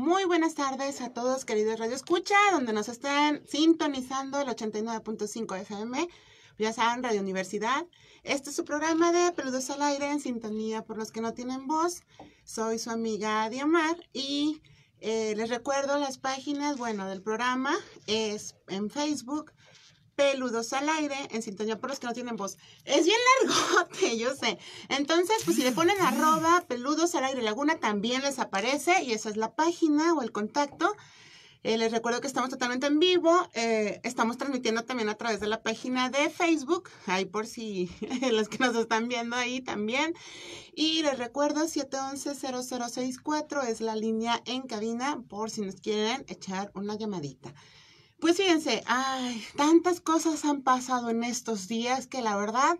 Muy buenas tardes a todos, queridos Radio Escucha, donde nos están sintonizando el 89.5 FM, ya saben, Radio Universidad. Este es su programa de Peludos al Aire en sintonía por los que no tienen voz. Soy su amiga Diamar y eh, les recuerdo las páginas, bueno, del programa es en Facebook, peludos al aire en sintonía por los que no tienen voz. Es bien largote, yo sé. Entonces, pues si le ponen arroba peludos al aire laguna, también les aparece y esa es la página o el contacto. Eh, les recuerdo que estamos totalmente en vivo. Eh, estamos transmitiendo también a través de la página de Facebook. Ahí por si los que nos están viendo ahí también. Y les recuerdo 711-0064 es la línea en cabina por si nos quieren echar una llamadita. Pues fíjense, ay, tantas cosas han pasado en estos días que la verdad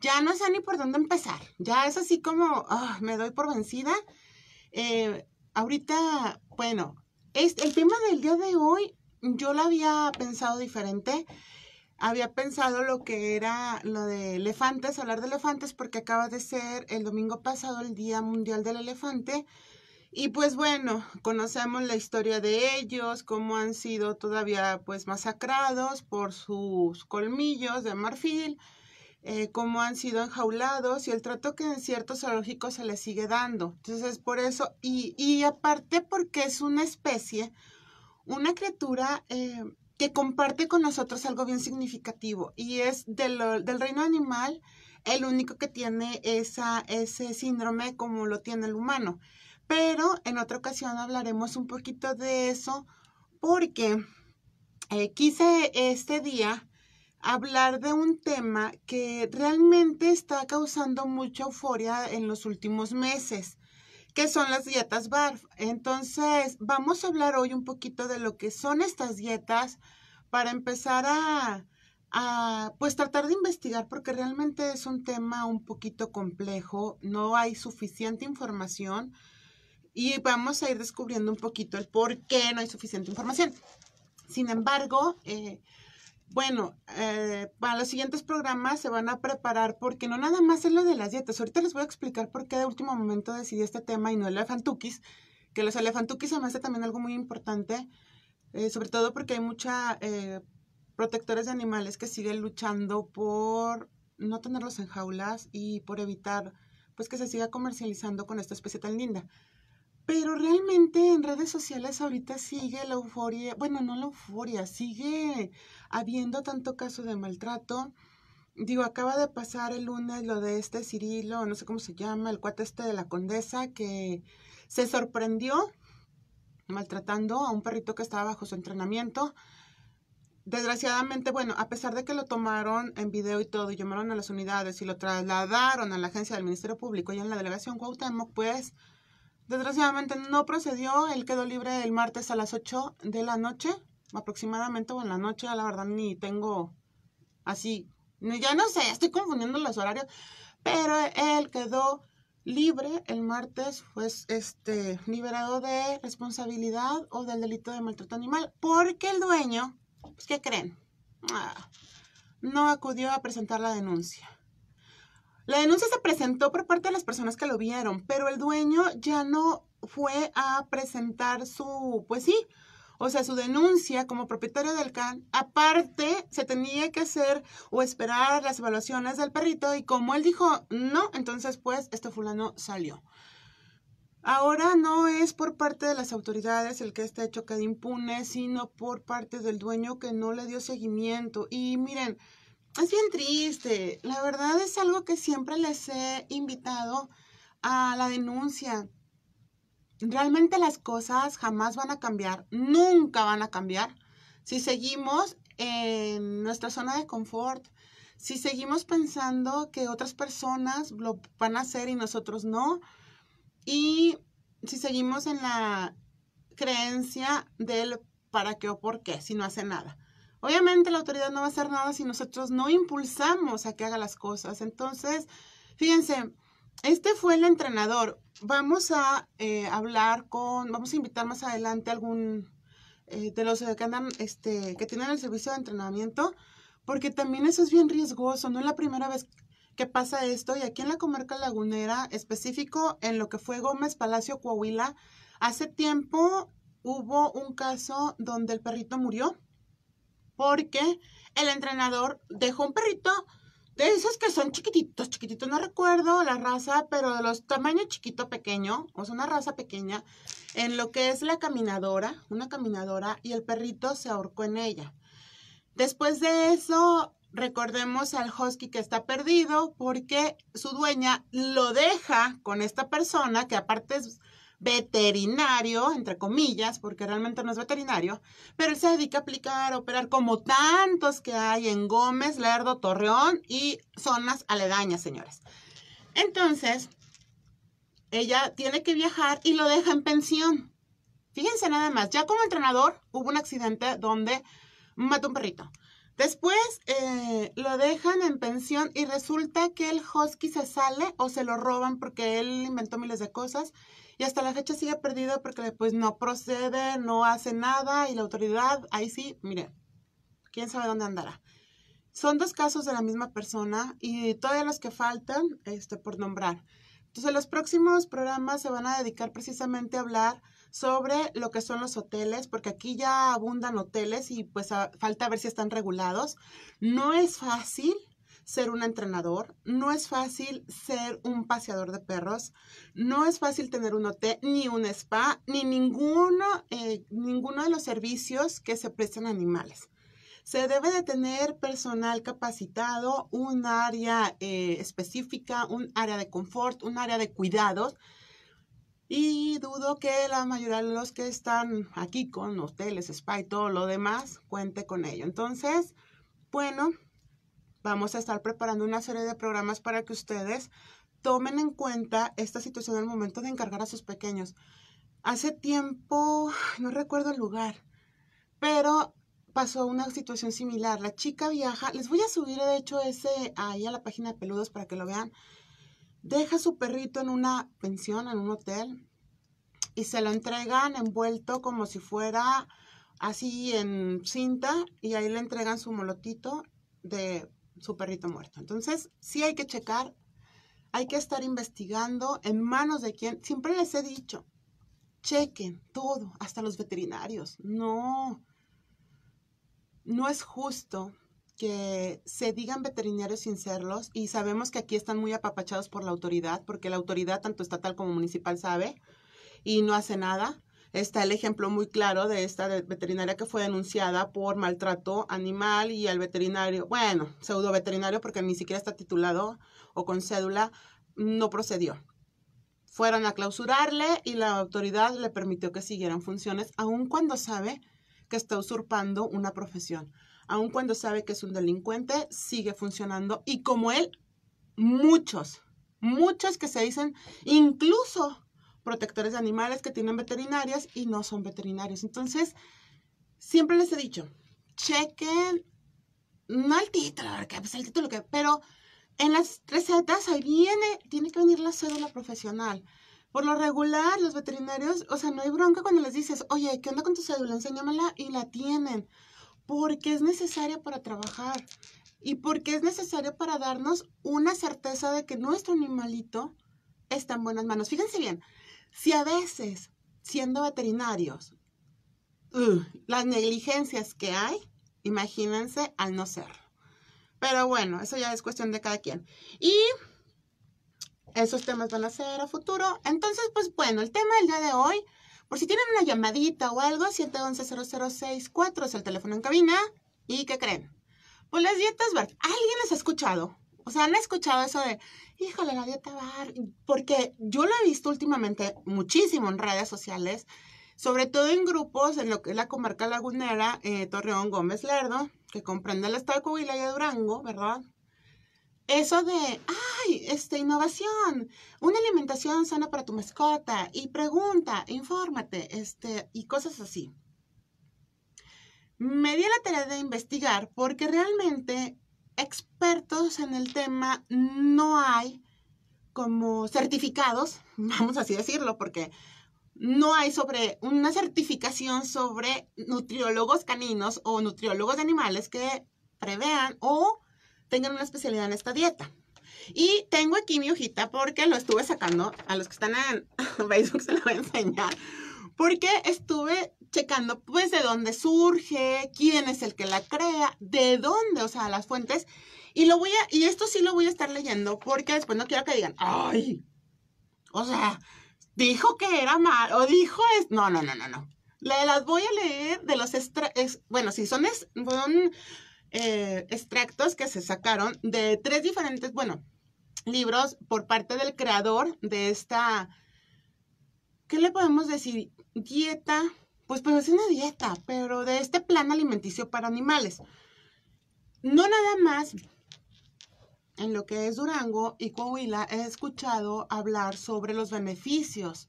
ya no sé ni por dónde empezar. Ya es así como ah, me doy por vencida. Eh, ahorita, bueno, es, el tema del día de hoy yo lo había pensado diferente. Había pensado lo que era lo de elefantes, hablar de elefantes, porque acaba de ser el domingo pasado el Día Mundial del Elefante. Y pues bueno, conocemos la historia de ellos, cómo han sido todavía pues masacrados por sus colmillos de marfil, eh, cómo han sido enjaulados y el trato que en ciertos zoológicos se les sigue dando. Entonces por eso, y, y aparte porque es una especie, una criatura eh, que comparte con nosotros algo bien significativo y es del reino animal el único que tiene esa, ese síndrome como lo tiene el humano pero en otra ocasión hablaremos un poquito de eso porque eh, quise este día hablar de un tema que realmente está causando mucha euforia en los últimos meses, que son las dietas BARF. Entonces, vamos a hablar hoy un poquito de lo que son estas dietas para empezar a, a pues tratar de investigar porque realmente es un tema un poquito complejo, no hay suficiente información y vamos a ir descubriendo un poquito el por qué no hay suficiente información. Sin embargo, eh, bueno, eh, para los siguientes programas se van a preparar porque no nada más es lo de las dietas. Ahorita les voy a explicar por qué de último momento decidí este tema y no el elefantukis, que los elefantukis además también algo muy importante, eh, sobre todo porque hay mucha protectores de animales que siguen luchando por no tenerlos en jaulas y por evitar pues que se siga comercializando con esta especie tan linda. Pero realmente en redes sociales ahorita sigue la euforia, bueno, no la euforia, sigue habiendo tanto caso de maltrato. Digo, acaba de pasar el lunes lo de este Cirilo, no sé cómo se llama, el cuate este de la condesa, que se sorprendió maltratando a un perrito que estaba bajo su entrenamiento. Desgraciadamente, bueno, a pesar de que lo tomaron en video y todo, y llamaron a las unidades y lo trasladaron a la agencia del Ministerio Público y en la delegación Cuauhtémoc, pues Desgraciadamente no procedió, él quedó libre el martes a las 8 de la noche, aproximadamente, o en la noche, la verdad ni tengo así, ya no sé, estoy confundiendo los horarios, pero él quedó libre el martes, pues, este, liberado de responsabilidad o del delito de maltrato animal, porque el dueño, pues, ¿qué creen? Ah, no acudió a presentar la denuncia. La denuncia se presentó por parte de las personas que lo vieron, pero el dueño ya no fue a presentar su, pues sí, o sea, su denuncia como propietario del can, aparte se tenía que hacer o esperar las evaluaciones del perrito y como él dijo no, entonces pues este fulano salió. Ahora no es por parte de las autoridades el que está hecho quede impune, sino por parte del dueño que no le dio seguimiento. Y miren, es bien triste. La verdad es algo que siempre les he invitado a la denuncia. Realmente las cosas jamás van a cambiar, nunca van a cambiar. Si seguimos en nuestra zona de confort, si seguimos pensando que otras personas lo van a hacer y nosotros no, y si seguimos en la creencia del para qué o por qué, si no hace nada. Obviamente la autoridad no va a hacer nada si nosotros no impulsamos a que haga las cosas. Entonces, fíjense, este fue el entrenador. Vamos a eh, hablar con, vamos a invitar más adelante algún eh, de los que andan, este, que tienen el servicio de entrenamiento, porque también eso es bien riesgoso. No es la primera vez que pasa esto y aquí en la comarca lagunera, específico en lo que fue Gómez Palacio Coahuila, hace tiempo hubo un caso donde el perrito murió porque el entrenador dejó un perrito de esos que son chiquititos, chiquititos, no recuerdo la raza, pero de los tamaños chiquito, pequeño, o sea, una raza pequeña, en lo que es la caminadora, una caminadora, y el perrito se ahorcó en ella. Después de eso, recordemos al husky que está perdido porque su dueña lo deja con esta persona, que aparte es veterinario, entre comillas, porque realmente no es veterinario, pero se dedica a aplicar, operar como tantos que hay en Gómez, Lerdo, Torreón y zonas aledañas, señores. Entonces, ella tiene que viajar y lo deja en pensión. Fíjense nada más, ya como entrenador hubo un accidente donde mató un perrito. Después eh, lo dejan en pensión y resulta que el husky se sale o se lo roban porque él inventó miles de cosas y hasta la fecha sigue perdido porque pues no procede, no hace nada y la autoridad, ahí sí, mire, quién sabe dónde andará. Son dos casos de la misma persona y todavía los que faltan este, por nombrar. Entonces, los próximos programas se van a dedicar precisamente a hablar sobre lo que son los hoteles, porque aquí ya abundan hoteles y pues falta ver si están regulados. No es fácil, ser un entrenador, no es fácil ser un paseador de perros, no es fácil tener un hotel, ni un spa, ni ninguno, eh, ninguno de los servicios que se prestan a animales. Se debe de tener personal capacitado, un área eh, específica, un área de confort, un área de cuidados. Y dudo que la mayoría de los que están aquí con hoteles, spa y todo lo demás cuente con ello. Entonces, bueno, Vamos a estar preparando una serie de programas para que ustedes tomen en cuenta esta situación al momento de encargar a sus pequeños. Hace tiempo, no recuerdo el lugar, pero pasó una situación similar. La chica viaja, les voy a subir de hecho ese ahí a la página de peludos para que lo vean. Deja a su perrito en una pensión, en un hotel, y se lo entregan envuelto como si fuera así en cinta, y ahí le entregan su molotito de su perrito muerto. Entonces, sí hay que checar, hay que estar investigando en manos de quien, Siempre les he dicho, chequen todo, hasta los veterinarios. No, no es justo que se digan veterinarios sin serlos y sabemos que aquí están muy apapachados por la autoridad, porque la autoridad, tanto estatal como municipal, sabe y no hace nada. Está el ejemplo muy claro de esta veterinaria que fue denunciada por maltrato animal y al veterinario, bueno, pseudo veterinario porque ni siquiera está titulado o con cédula, no procedió. Fueron a clausurarle y la autoridad le permitió que siguieran funciones, aun cuando sabe que está usurpando una profesión. Aun cuando sabe que es un delincuente, sigue funcionando. Y como él, muchos, muchos que se dicen, incluso protectores de animales que tienen veterinarias y no son veterinarios. Entonces, siempre les he dicho, chequen, no el título, pues el título que, pero en las recetas ahí viene, tiene que venir la cédula profesional. Por lo regular, los veterinarios, o sea, no hay bronca cuando les dices, oye, ¿qué onda con tu cédula? Enséñamela y la tienen, porque es necesaria para trabajar y porque es necesario para darnos una certeza de que nuestro animalito está en buenas manos. Fíjense bien, si a veces, siendo veterinarios, las negligencias que hay, imagínense al no ser. Pero bueno, eso ya es cuestión de cada quien. Y esos temas van a ser a futuro. Entonces, pues bueno, el tema del día de hoy, por si tienen una llamadita o algo, 711-0064 es el teléfono en cabina. ¿Y qué creen? Pues las dietas, ¿alguien les ha escuchado? O sea, han escuchado eso de, híjole, la dieta bar, porque yo lo he visto últimamente muchísimo en redes sociales, sobre todo en grupos en lo que es la comarca lagunera, eh, Torreón Gómez Lerdo, que comprende el estado de Coahuila y de Durango, ¿verdad? Eso de, ay, este, innovación, una alimentación sana para tu mascota, y pregunta, infórmate, este, y cosas así. Me di la tarea de investigar porque realmente expertos en el tema no hay como certificados, vamos así decirlo, porque no hay sobre una certificación sobre nutriólogos caninos o nutriólogos de animales que prevean o tengan una especialidad en esta dieta. Y tengo aquí mi hojita porque lo estuve sacando, a los que están en Facebook se lo voy a enseñar, porque estuve checando pues de dónde surge, quién es el que la crea, de dónde, o sea, las fuentes. Y lo voy a, y esto sí lo voy a estar leyendo porque después no quiero que digan, ay, o sea, dijo que era mal, o dijo es, no, no, no, no, no. las voy a leer de los bueno, sí, son, eh, extractos que se sacaron de tres diferentes, bueno, libros por parte del creador de esta, ¿qué le podemos decir? Dieta pues, pues es una dieta, pero de este plan alimenticio para animales. No nada más en lo que es Durango y Coahuila he escuchado hablar sobre los beneficios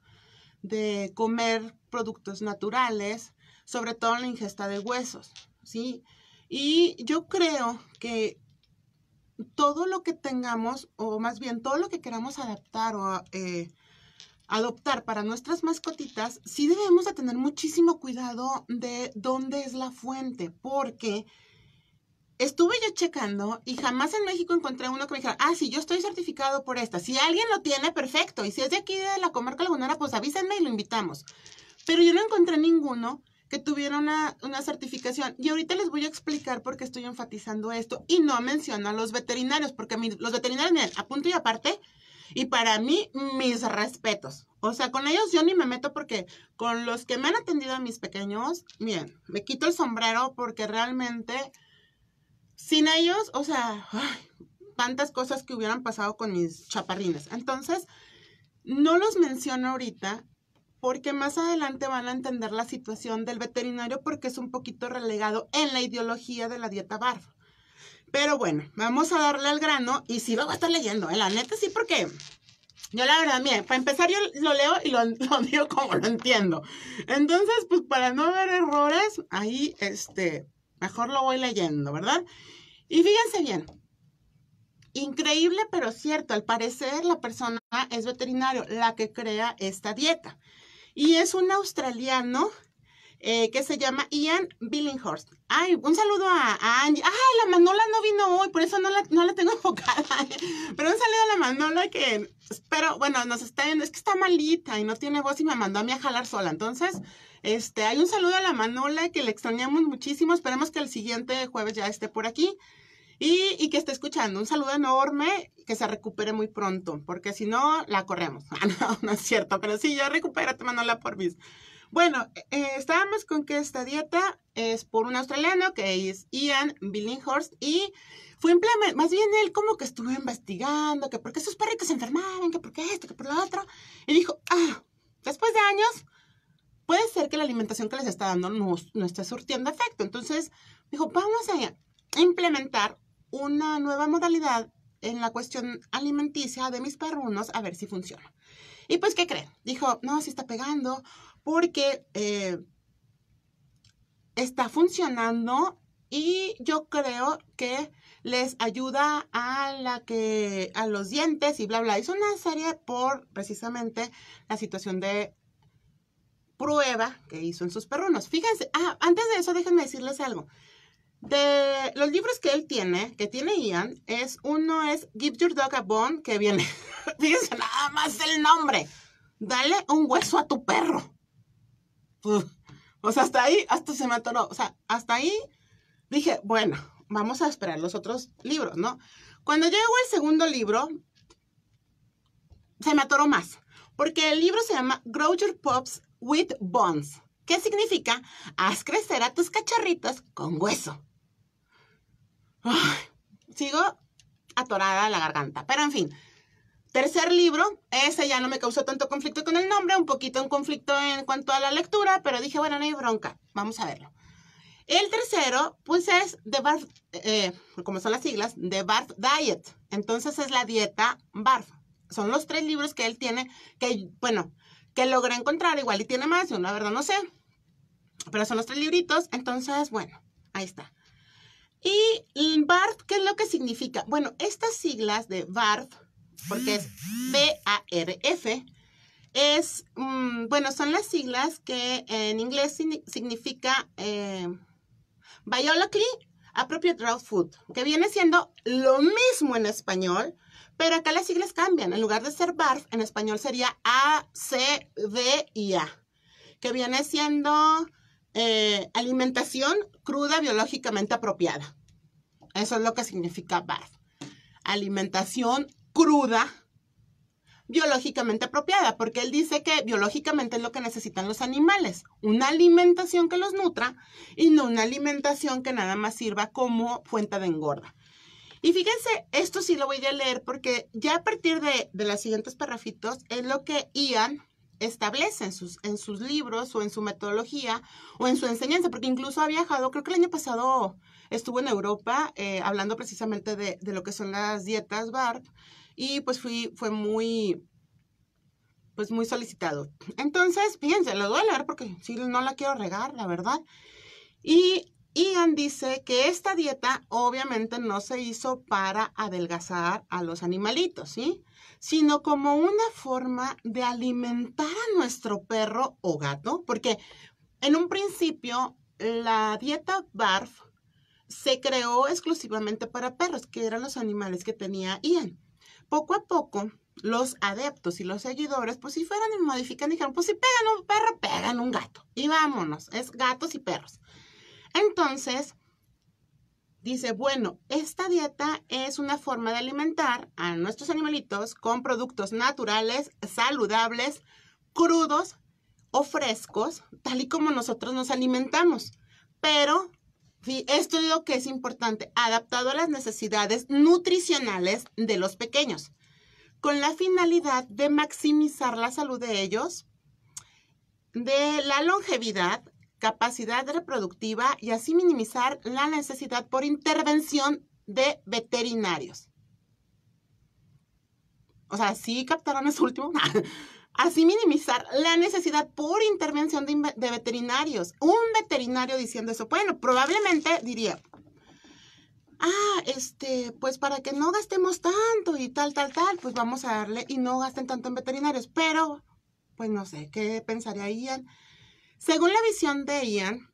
de comer productos naturales, sobre todo en la ingesta de huesos, ¿sí? Y yo creo que todo lo que tengamos, o más bien todo lo que queramos adaptar o eh, adoptar para nuestras mascotitas, sí debemos de tener muchísimo cuidado de dónde es la fuente, porque estuve yo checando y jamás en México encontré uno que me dijera, ah, sí, yo estoy certificado por esta. Si alguien lo tiene, perfecto. Y si es de aquí de la comarca lagunera, pues avísenme y lo invitamos. Pero yo no encontré ninguno que tuviera una, certificación. Y ahorita les voy a explicar por qué estoy enfatizando esto. Y no menciono a los veterinarios, porque los veterinarios, miren, a punto y aparte, y para mí, mis respetos. O sea, con ellos yo ni me meto porque con los que me han atendido a mis pequeños, bien, me quito el sombrero porque realmente sin ellos, o sea, tantas cosas que hubieran pasado con mis chaparrines. Entonces, no los menciono ahorita porque más adelante van a entender la situación del veterinario porque es un poquito relegado en la ideología de la dieta BARF. Pero bueno, vamos a darle al grano y sí voy a estar leyendo, ¿eh? la neta sí, porque yo la verdad, mire, para empezar yo lo leo y lo, lo, digo como lo entiendo. Entonces, pues para no haber errores, ahí este, mejor lo voy leyendo, ¿verdad? Y fíjense bien. Increíble, pero cierto, al parecer la persona es veterinario la que crea esta dieta. Y es un australiano eh, que se llama Ian Billinghorst. Ay, un saludo a, Angie. Ay, la Manola no vino hoy, por eso no la, tengo enfocada. Pero un saludo a la Manola que espero, bueno, nos está viendo, es que está malita y no tiene voz y me mandó a mí a jalar sola. Entonces, este, hay un saludo a la Manola que le extrañamos muchísimo. Esperemos que el siguiente jueves ya esté por aquí. Y, que esté escuchando. Un saludo enorme, que se recupere muy pronto, porque si no, la corremos. no, no es cierto, pero sí, ya recupérate, Manola, por mis. Bueno, e-, eh, estábamos con que esta dieta es por un australiano que es Ian Billinghurst y fue implementado, más bien él como que estuvo investigando que por qué sus perritos se enfermaban, que por qué esto, que por lo otro. Y dijo, ah, después de años, puede ser que la alimentación que les está dando no, no esté surtiendo efecto. Entonces dijo, vamos a implementar una nueva modalidad en la cuestión alimenticia de mis perrunos a ver si funciona. Y pues, ¿qué creen? Dijo, no, si está pegando, porque eh, está funcionando y yo creo que les ayuda a la que a los dientes y bla bla. Hizo una serie por precisamente la situación de prueba que hizo en sus perrunos. Fíjense, ah, antes de eso déjenme decirles algo. De los libros que él tiene, que tiene Ian, es uno es Give Your Dog a Bone, que viene, fíjense nada más el nombre, dale un hueso a tu perro. Pues, o sea, hasta ahí, hasta se me atoró. O sea, hasta ahí dije, bueno, vamos a esperar los otros libros, ¿no? Cuando llegó el segundo libro, se me atoró más, porque el libro se llama Grow Your Pops with Bones, que significa haz crecer a tus cacharritos con hueso. sigo atorada la garganta, pero en fin, Tercer libro, ese ya no me causó tanto conflicto con el nombre, un poquito un conflicto en cuanto a la lectura, pero dije, bueno, no hay bronca, vamos a verlo. El tercero, pues es de BARF, eh, como son las siglas, de BARF Diet. Entonces es la dieta BARF. Son los tres libros que él tiene, que, bueno, que logré encontrar, igual y tiene más, yo la verdad no sé, pero son los tres libritos, entonces, bueno, ahí está. Y mm, BARF, ¿qué es lo que significa? Bueno, estas siglas de BARF, porque es B-A-R-F, es, mm, bueno, son las siglas que en inglés significa eh, Biologically Appropriate Raw Food, que viene siendo lo mismo en español, pero acá las siglas cambian. En lugar de ser BARF, en español sería A, C, D y A, que viene siendo eh, alimentación cruda biológicamente apropiada. Eso es lo que significa BARF. Alimentación cruda, biológicamente apropiada, porque él dice que biológicamente es lo que necesitan los animales, una alimentación que los nutra y no una alimentación que nada más sirva como fuente de engorda. Y fíjense, esto sí lo voy a leer porque ya a partir de, de las siguientes parrafitos es lo que Ian establece en sus, en sus libros o en su metodología o en su enseñanza, porque incluso ha viajado, creo que el año pasado estuvo en Europa eh, hablando precisamente de, de, lo que son las dietas BART y pues fui, fue muy, pues muy solicitado. Entonces, fíjense, lo voy a leer porque si no la quiero regar, la verdad. Y Ian dice que esta dieta obviamente no se hizo para adelgazar a los animalitos, ¿sí? Sino como una forma de alimentar a nuestro perro o gato, porque en un principio la dieta BARF se creó exclusivamente para perros, que eran los animales que tenía Ian poco a poco los adeptos y los seguidores, pues si fueran y modifican, dijeron, pues si pegan un perro, pegan un gato. Y vámonos, es gatos y perros. Entonces, dice, bueno, esta dieta es una forma de alimentar a nuestros animalitos con productos naturales, saludables, crudos o frescos, tal y como nosotros nos alimentamos, pero esto es lo que es importante, adaptado a las necesidades nutricionales de los pequeños, con la finalidad de maximizar la salud de ellos, de la longevidad, capacidad reproductiva y así minimizar la necesidad por intervención de veterinarios. O sea, sí captaron eso último. Así minimizar la necesidad por intervención de, veterinarios. Un veterinario diciendo eso, bueno, probablemente diría, ah, este, pues para que no gastemos tanto y tal, tal, tal, pues vamos a darle y no gasten tanto en veterinarios. Pero, pues no sé, ¿qué pensaría Ian? Según la visión de Ian,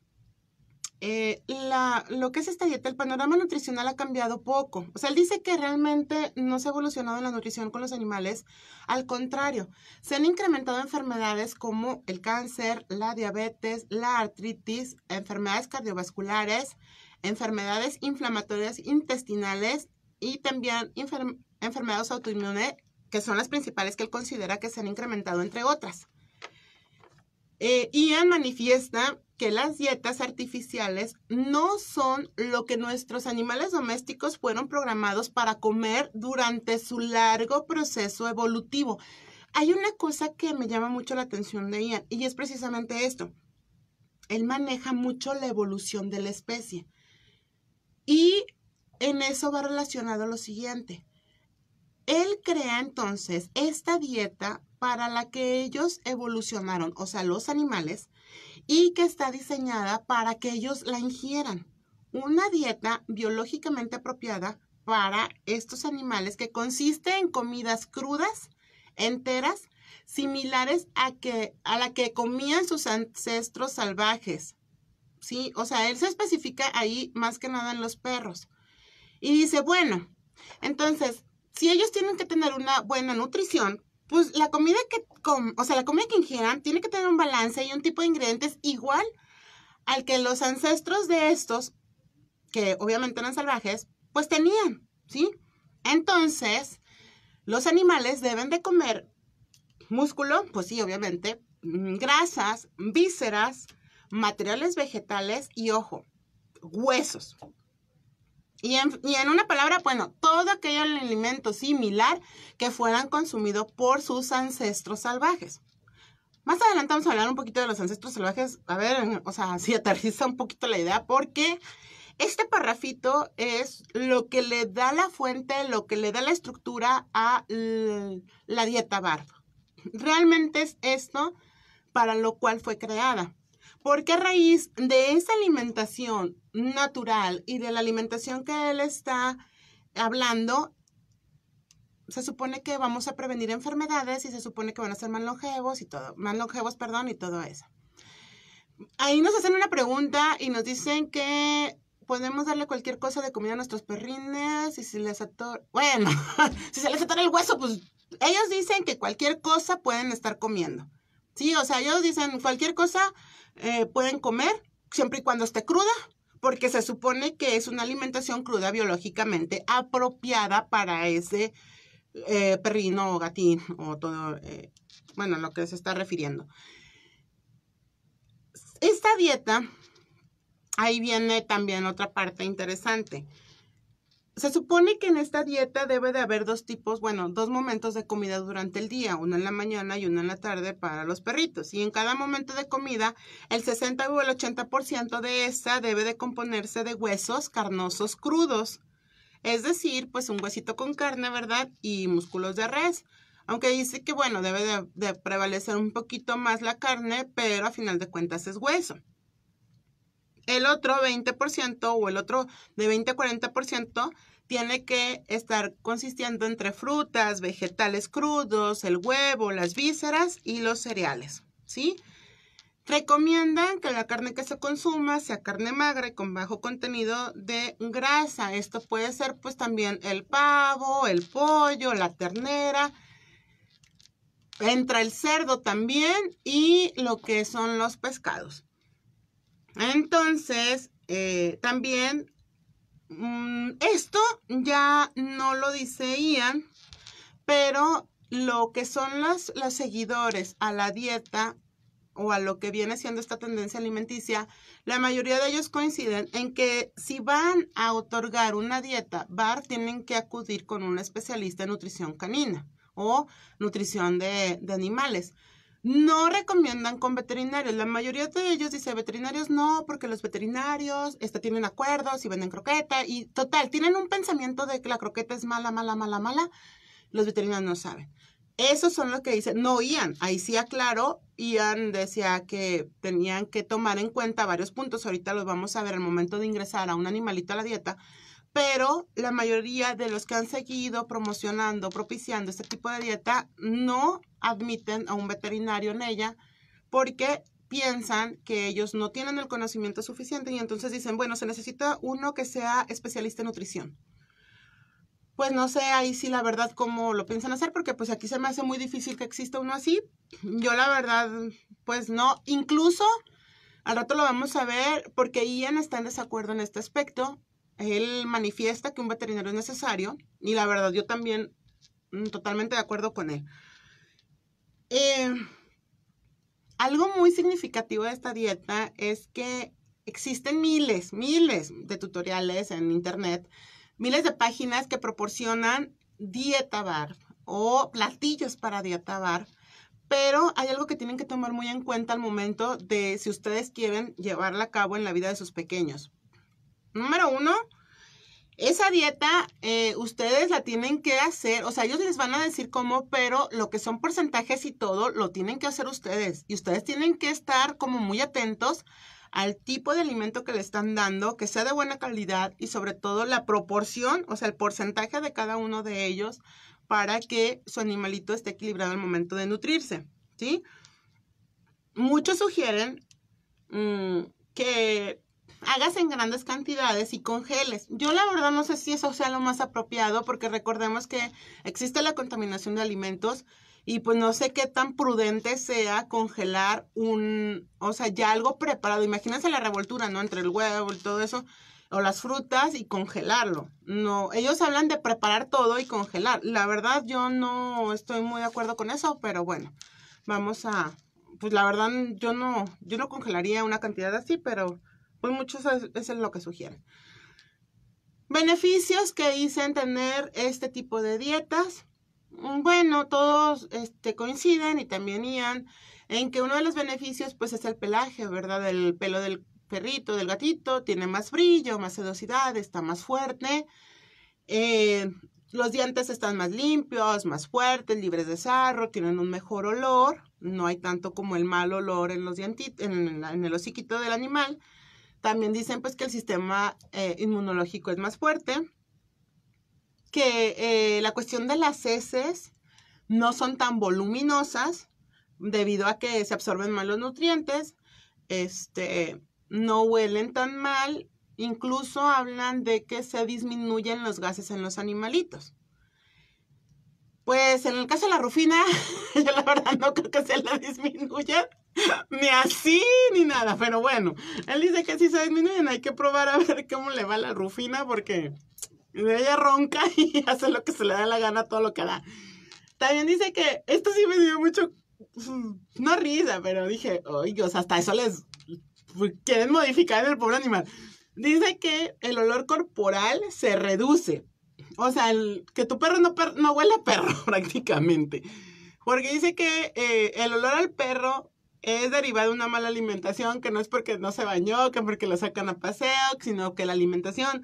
eh, la, lo que es esta dieta, el panorama nutricional ha cambiado poco. O sea, él dice que realmente no se ha evolucionado en la nutrición con los animales. Al contrario, se han incrementado enfermedades como el cáncer, la diabetes, la artritis, enfermedades cardiovasculares, enfermedades inflamatorias intestinales y también enfermedades autoinmunes, que son las principales que él considera que se han incrementado, entre otras. Ian eh, manifiesta que las dietas artificiales no son lo que nuestros animales domésticos fueron programados para comer durante su largo proceso evolutivo. Hay una cosa que me llama mucho la atención de Ian y es precisamente esto. Él maneja mucho la evolución de la especie. Y en eso va relacionado lo siguiente. Él crea entonces esta dieta para la que ellos evolucionaron, o sea, los animales, y que está diseñada para que ellos la ingieran. Una dieta biológicamente apropiada para estos animales que consiste en comidas crudas, enteras, similares a, que, a la que comían sus ancestros salvajes. ¿Sí? O sea, él se especifica ahí más que nada en los perros. Y dice, bueno, entonces, si ellos tienen que tener una buena nutrición, pues la comida que, o sea, la comida que ingieran tiene que tener un balance y un tipo de ingredientes igual al que los ancestros de estos, que obviamente eran salvajes, pues tenían, ¿sí? Entonces, los animales deben de comer músculo, pues sí, obviamente, mm, grasas, vísceras, materiales vegetales y, ojo, huesos, y en, una palabra, bueno, todo aquello alimento similar que fueran consumidos por sus ancestros salvajes. Más adelante vamos a hablar un poquito de los ancestros salvajes, a ver, o sea, si aterriza un poquito la idea, porque este parrafito es lo que le da la fuente, lo que le da la estructura a la dieta barba. Realmente es esto para lo cual fue creada, porque a raíz de esa alimentación natural y de la alimentación que él está hablando, se supone que vamos a prevenir enfermedades y se supone que van a ser más longevos y todo, más longevos, perdón, y todo eso. Ahí nos hacen una pregunta y nos dicen que podemos darle cualquier cosa de comida a nuestros perrines y si les ator, bueno, si se les atora el hueso, pues ellos dicen que cualquier cosa pueden estar comiendo. Sí, o sea, ellos dicen cualquier cosa eh, pueden comer siempre y cuando esté cruda, porque se supone que es una alimentación cruda biológicamente apropiada para ese eh, perrino o gatín o todo, eh, bueno, lo que se está refiriendo. Esta dieta, ahí viene también otra parte interesante se supone que en esta dieta debe de haber dos tipos, bueno, dos momentos de comida durante el día, uno en la mañana y uno en la tarde para los perritos. Y en cada momento de comida, el 60 o el 80% de esta debe de componerse de huesos carnosos crudos. Es decir, pues un huesito con carne, ¿verdad? Y músculos de res. Aunque dice que, bueno, debe de, prevalecer un poquito más la carne, pero a final de cuentas es hueso. El otro 20% o el otro de 20 a 40% tiene que estar consistiendo entre frutas, vegetales crudos, el huevo, las vísceras y los cereales, ¿sí? Recomiendan que la carne que se consuma sea carne magra y con bajo contenido de grasa. Esto puede ser pues también el pavo, el pollo, la ternera. Entra el cerdo también y lo que son los pescados. Entonces, eh, también Mm, esto ya no lo dice pero lo que son las, las seguidores a la dieta o a lo que viene siendo esta tendencia alimenticia, la mayoría de ellos coinciden en que si van a otorgar una dieta BAR, tienen que acudir con un especialista en nutrición canina o nutrición de animales no recomiendan con veterinarios. La mayoría de ellos dice veterinarios no, porque los veterinarios este, tienen acuerdos y venden croqueta y total, tienen un pensamiento de que la croqueta es mala, mala, mala, mala. Los veterinarios no saben. Eso son lo que dicen, no Ian, ahí sí aclaro, Ian decía que tenían que tomar en cuenta varios puntos, ahorita los vamos a ver al momento de ingresar a un animalito a la dieta, pero la mayoría de los que han seguido promocionando, propiciando este tipo de dieta, no admiten a un veterinario en ella porque piensan que ellos no tienen el conocimiento suficiente y entonces dicen, bueno, se necesita uno que sea especialista en nutrición. Pues no sé ahí si la verdad cómo lo piensan hacer, porque pues aquí se me hace muy difícil que exista uno así. Yo la verdad, pues no, incluso al rato lo vamos a ver porque Ian está en desacuerdo en este aspecto él manifiesta que un veterinario es necesario y la verdad yo también mm, totalmente de acuerdo con él. Eh, algo muy significativo de esta dieta es que existen miles, miles de tutoriales en internet, miles de páginas que proporcionan dieta bar o platillos para dieta bar, pero hay algo que tienen que tomar muy en cuenta al momento de si ustedes quieren llevarla a cabo en la vida de sus pequeños. Número uno, esa dieta eh, ustedes la tienen que hacer, o sea, ellos les van a decir cómo, pero lo que son porcentajes y todo lo tienen que hacer ustedes. Y ustedes tienen que estar como muy atentos al tipo de alimento que le están dando, que sea de buena calidad y sobre todo la proporción, o sea, el porcentaje de cada uno de ellos para que su animalito esté equilibrado al momento de nutrirse, ¿sí? Muchos sugieren mm, que hagas en grandes cantidades y congeles. Yo la verdad no sé si eso sea lo más apropiado porque recordemos que existe la contaminación de alimentos y pues no sé qué tan prudente sea congelar un, o sea, ya algo preparado. Imagínense la revoltura, ¿no? Entre el huevo y todo eso o las frutas y congelarlo. No, ellos hablan de preparar todo y congelar. La verdad yo no estoy muy de acuerdo con eso, pero bueno, vamos a pues la verdad yo no yo no congelaría una cantidad así, pero pues muchos es lo que sugieren. Beneficios que dicen tener este tipo de dietas. Bueno, todos este, coinciden y también Ian en que uno de los beneficios pues es el pelaje, ¿verdad? El pelo del perrito, del gatito, tiene más brillo, más sedosidad, está más fuerte. Eh, los dientes están más limpios, más fuertes, libres de sarro, tienen un mejor olor. No hay tanto como el mal olor en los dientitos, en, en el hociquito del animal. También dicen pues que el sistema eh, inmunológico es más fuerte, que eh, la cuestión de las heces no son tan voluminosas debido a que se absorben mal los nutrientes, este, no huelen tan mal, incluso hablan de que se disminuyen los gases en los animalitos. Pues en el caso de la rufina, yo la verdad no creo que se la disminuya. ni así ni nada, pero bueno, él dice que si se disminuyen hay que probar a ver cómo le va la Rufina porque ella ronca y hace lo que se le da la gana, todo lo que da. También dice que esto sí me dio mucho, mm, no risa, pero dije, oye, o hasta eso les quieren modificar el pobre animal. Dice que el olor corporal se reduce. O sea, que tu perro no, no huele a perro prácticamente. Porque dice que eh, el olor al perro es derivada de una mala alimentación, que no es porque no se bañó, que porque lo sacan a paseo, sino que la alimentación.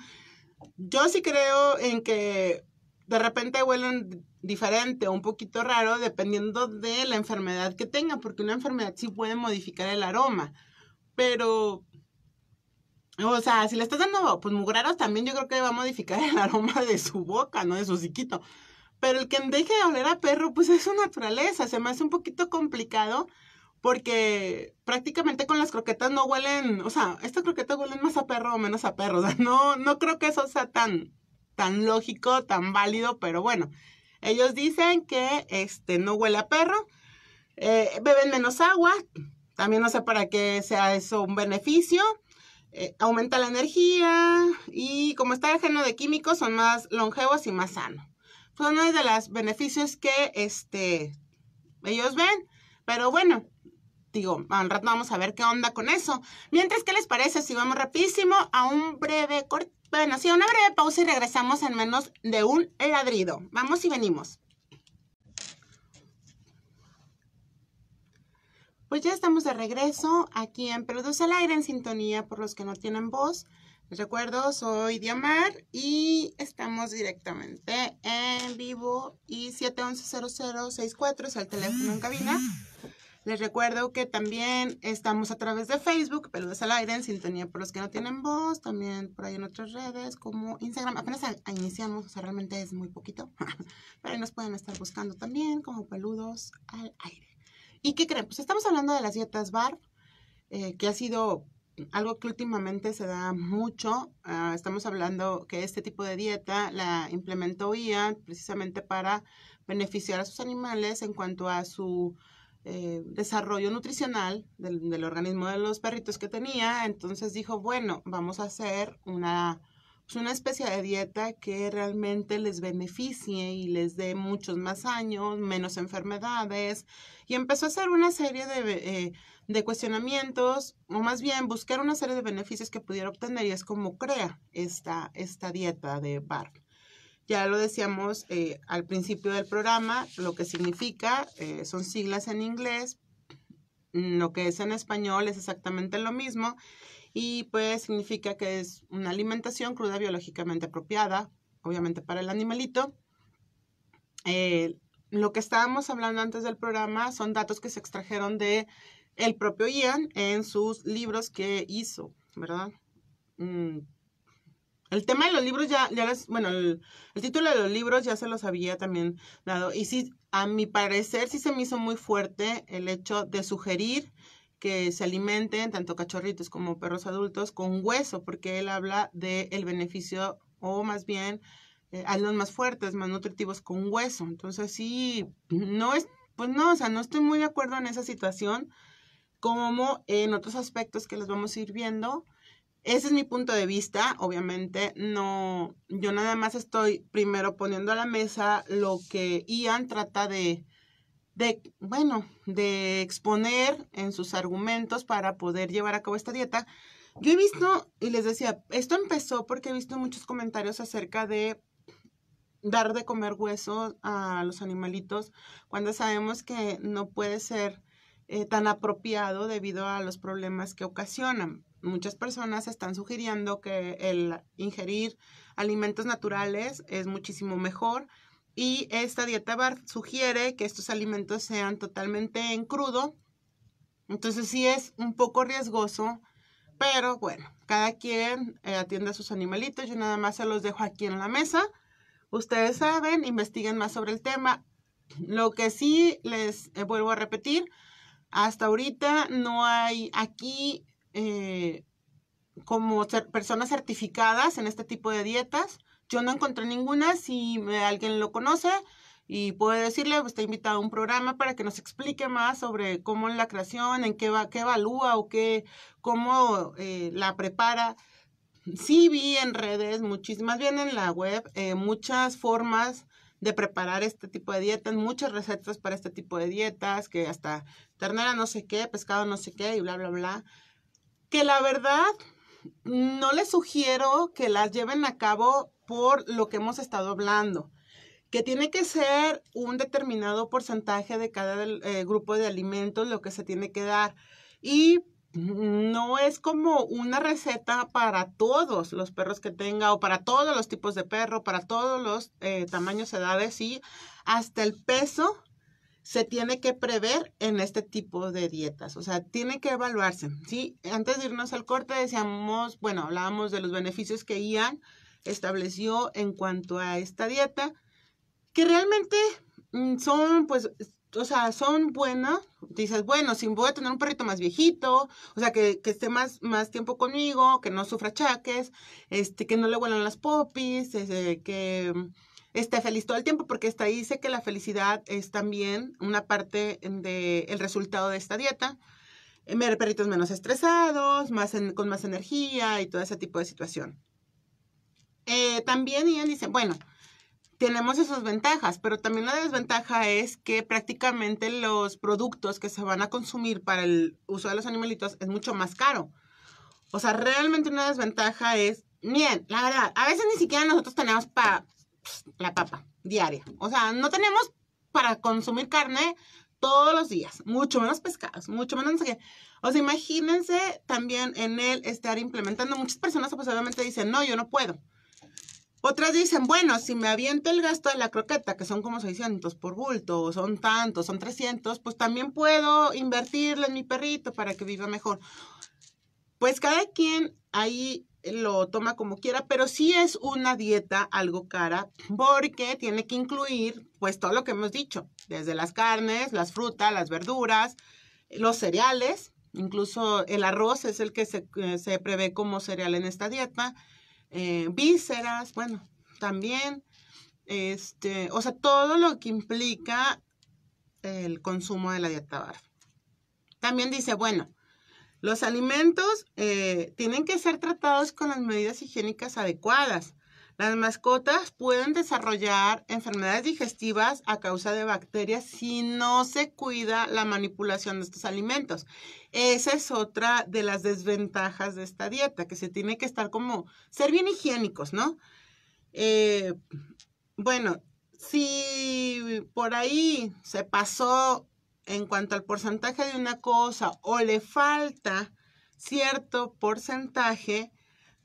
Yo sí creo en que de repente huelen diferente o un poquito raro dependiendo de la enfermedad que tenga porque una enfermedad sí puede modificar el aroma, pero... O sea, si le estás dando pues mugraros también yo creo que va a modificar el aroma de su boca, no de su chiquito Pero el que deje de oler a perro, pues es su naturaleza. Se me hace un poquito complicado porque prácticamente con las croquetas no huelen, o sea, estas croquetas huelen más a perro o menos a perro, no, no creo que eso sea tan, tan lógico, tan válido, pero bueno, ellos dicen que este, no huele a perro, eh, beben menos agua, también no sé para qué sea eso un beneficio, eh, aumenta la energía y como está ajeno de químicos son más longevos y más sanos. Son uno de los beneficios que este, ellos ven, pero bueno, digo, al rato vamos a ver qué onda con eso. Mientras, ¿qué les parece si vamos rapidísimo a un breve corte? Bueno, sí, una breve pausa y regresamos en menos de un ladrido. Vamos y venimos. Pues ya estamos de regreso aquí en Produce al Aire en sintonía por los que no tienen voz. Les recuerdo, soy Diamar y estamos directamente en vivo y 711-0064 es el teléfono en cabina. Les recuerdo que también estamos a través de Facebook, Peludos al Aire, en sintonía por los que no tienen voz, también por ahí en otras redes como Instagram. Apenas iniciamos, o sea, realmente es muy poquito, pero ahí nos pueden estar buscando también como Peludos al Aire. ¿Y qué creen? Pues estamos hablando de las dietas bar eh, que ha sido algo que últimamente se da mucho. Ah, estamos hablando que este tipo de dieta la implementó IA precisamente para beneficiar a sus animales en cuanto a su eh, desarrollo nutricional del, organismo de los perritos que tenía, entonces dijo, bueno, vamos a hacer una, pues, una especie de dieta que realmente les beneficie y les dé muchos más años, menos enfermedades. Y empezó a hacer una serie de, eh, cuestionamientos, o más bien buscar una serie de beneficios que pudiera obtener y es como crea esta, esta dieta de bar. Ya lo decíamos eh, al principio del programa, lo que significa, eh, son siglas en inglés, lo que es en español es exactamente lo mismo y pues significa que es una alimentación cruda biológicamente apropiada, obviamente para el animalito. Eh, lo que estábamos hablando antes del programa son datos que se extrajeron de el propio Ian en sus libros que hizo, ¿verdad? Mm, el tema de los libros ya, ya bueno, el, título de los libros ya se los había también dado. Y sí, a mi parecer sí se me hizo muy fuerte el hecho de sugerir que se alimenten tanto cachorritos como perros adultos con hueso, porque él habla del el beneficio, o más bien, eh, a los más fuertes, más nutritivos con hueso. Entonces sí, no es, pues no, o sea, no estoy muy de acuerdo en esa situación, como en otros aspectos que les vamos a ir viendo ese es mi punto de vista, obviamente no, yo nada más estoy primero poniendo a la mesa lo que Ian trata de, bueno, de exponer en sus argumentos para poder llevar a cabo esta dieta. Yo he visto, y les decía, esto empezó porque he visto muchos comentarios acerca de dar de comer huesos a los animalitos cuando sabemos que no puede ser eh, tan apropiado debido a los problemas que ocasionan muchas personas están sugiriendo que el ingerir alimentos naturales es muchísimo mejor. Y esta dieta bar sugiere que estos alimentos sean totalmente en crudo. Entonces sí es un poco riesgoso, pero bueno, cada quien eh, atiende a sus animalitos. Yo nada más se los dejo aquí en la mesa. Ustedes saben, investiguen más sobre el tema. Lo que sí les eh, vuelvo a repetir, hasta ahorita no hay aquí eh, como personas certificadas en este tipo de dietas. Yo no encontré ninguna, si alguien lo conoce y puede decirle, está pues, invitado invitado a un programa para que nos explique más sobre cómo es la creación, en qué, va, qué evalúa o qué, cómo eh, la prepara. Sí vi en redes, muchísimas, bien en la web, eh, muchas formas de preparar este tipo de dietas, muchas recetas para este tipo de dietas, que hasta ternera no sé qué, pescado no sé qué y bla, bla, bla que la verdad no les sugiero que las lleven a cabo por lo que hemos estado hablando, que tiene que ser un determinado porcentaje de cada eh, grupo de alimentos lo que se tiene que dar. Y no es como una receta para todos los perros que tenga o para todos los tipos de perro, para todos los eh, tamaños, edades y hasta el peso se tiene que prever en este tipo de dietas, o sea, tiene que evaluarse, ¿sí? Antes de irnos al corte decíamos, bueno, hablábamos de los beneficios que Ian estableció en cuanto a esta dieta, que realmente mm, son, pues, o sea, son buenas. Dices, bueno, si voy a tener un perrito más viejito, o sea, que, esté más, más tiempo conmigo, que no sufra chaques, este, que no le vuelan las popis, este, que esté feliz todo el tiempo, porque está ahí dice que la felicidad es también una parte del resultado de esta dieta. Ver eh, perritos menos estresados, más con más energía y todo ese tipo de situación. Eh, también Ian dice, bueno, tenemos esas ventajas, pero también la desventaja es que prácticamente los productos que se van a consumir para el uso de los animalitos es mucho más caro. O sea, realmente una desventaja es, miren, la verdad, a veces ni siquiera nosotros tenemos para pues, la papa diaria. O sea, no tenemos para consumir carne todos los días, mucho menos pescados, mucho menos que... O sea, imagínense también en el estar implementando. Muchas personas pues, obviamente dicen, no, yo no puedo. Otras dicen, bueno, si me aviento el gasto de la croqueta, que son como 600 por bulto, son tantos, son 300, pues también puedo invertirle en mi perrito para que viva mejor. Pues cada quien ahí lo toma como quiera, pero sí es una dieta algo cara porque tiene que incluir pues todo lo que hemos dicho, desde las carnes, las frutas, las verduras, los cereales, incluso el arroz es el que se, eh, prevé como cereal en esta dieta, eh, vísceras, bueno, también, este, o sea, todo lo que implica el consumo de la dieta bar. También dice, bueno, los alimentos eh, tienen que ser tratados con las medidas higiénicas adecuadas. Las mascotas pueden desarrollar enfermedades digestivas a causa de bacterias si no se cuida la manipulación de estos alimentos. Esa es otra de las desventajas de esta dieta, que se tiene que estar como, ser bien higiénicos, ¿no? Eh, bueno, si por ahí se pasó en cuanto al porcentaje de una cosa o le falta cierto porcentaje,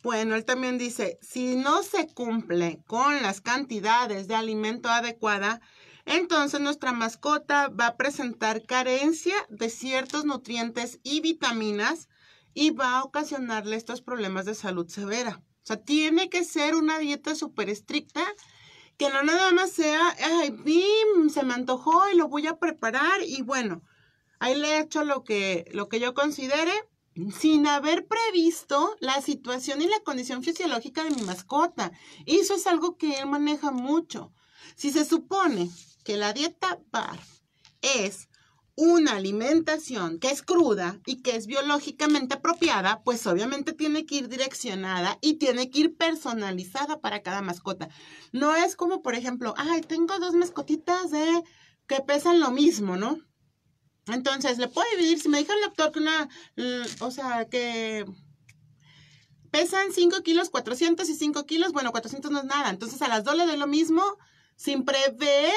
bueno, él también dice, si no se cumple con las cantidades de alimento adecuada, entonces nuestra mascota va a presentar carencia de ciertos nutrientes y vitaminas y va a ocasionarle estos problemas de salud severa. O sea, tiene que ser una dieta súper estricta que no nada más sea, ay, pim! se me antojó y lo voy a preparar y bueno, ahí le he hecho lo que, lo que yo considere sin haber previsto la situación y la condición fisiológica de mi mascota. Y eso es algo que él maneja mucho. Si se supone que la dieta bar es una alimentación que es cruda y que es biológicamente apropiada, pues obviamente tiene que ir direccionada y tiene que ir personalizada para cada mascota. No es como, por ejemplo, ay, tengo dos mascotitas de que pesan lo mismo, ¿no? Entonces, le puedo dividir, si me dijo el doctor que una, mm, o sea, que pesan 5 kilos 400 y 5 kilos, bueno, 400 no es nada. Entonces, a las dos le doy lo mismo sin prever